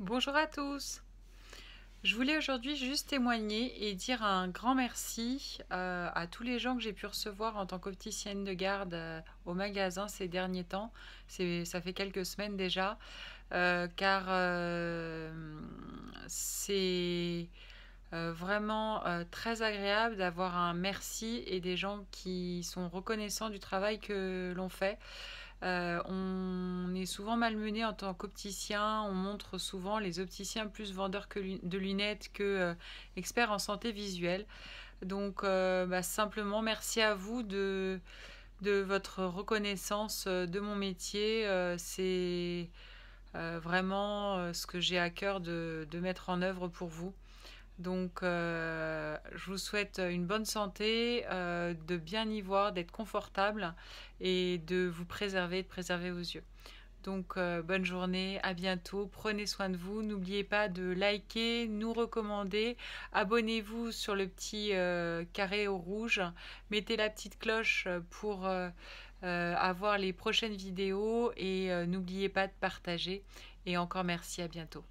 Bonjour à tous. Je voulais aujourd'hui juste témoigner et dire un grand merci euh, à tous les gens que j'ai pu recevoir en tant qu'opticienne de garde euh, au magasin ces derniers temps. Ça fait quelques semaines déjà, euh, car c'est vraiment très agréable d'avoir un merci et des gens qui sont reconnaissants du travail que l'on fait. Euh, on est souvent malmené en tant qu'opticien. On montre souvent les opticiens plus vendeurs de lunettes que euh, experts en santé visuelle. Donc, euh, bah, simplement, merci à vous de, votre reconnaissance de mon métier. C'est vraiment ce que j'ai à cœur de mettre en œuvre pour vous. Donc, euh, je vous souhaite une bonne santé, euh, de bien y voir, d'être confortable et de vous préserver, de préserver vos yeux. Donc, euh, bonne journée, à bientôt, prenez soin de vous. N'oubliez pas de liker, nous recommander, abonnez-vous sur le petit carré au rouge, mettez la petite cloche pour avoir les prochaines vidéos et n'oubliez pas de partager. Et encore merci, à bientôt.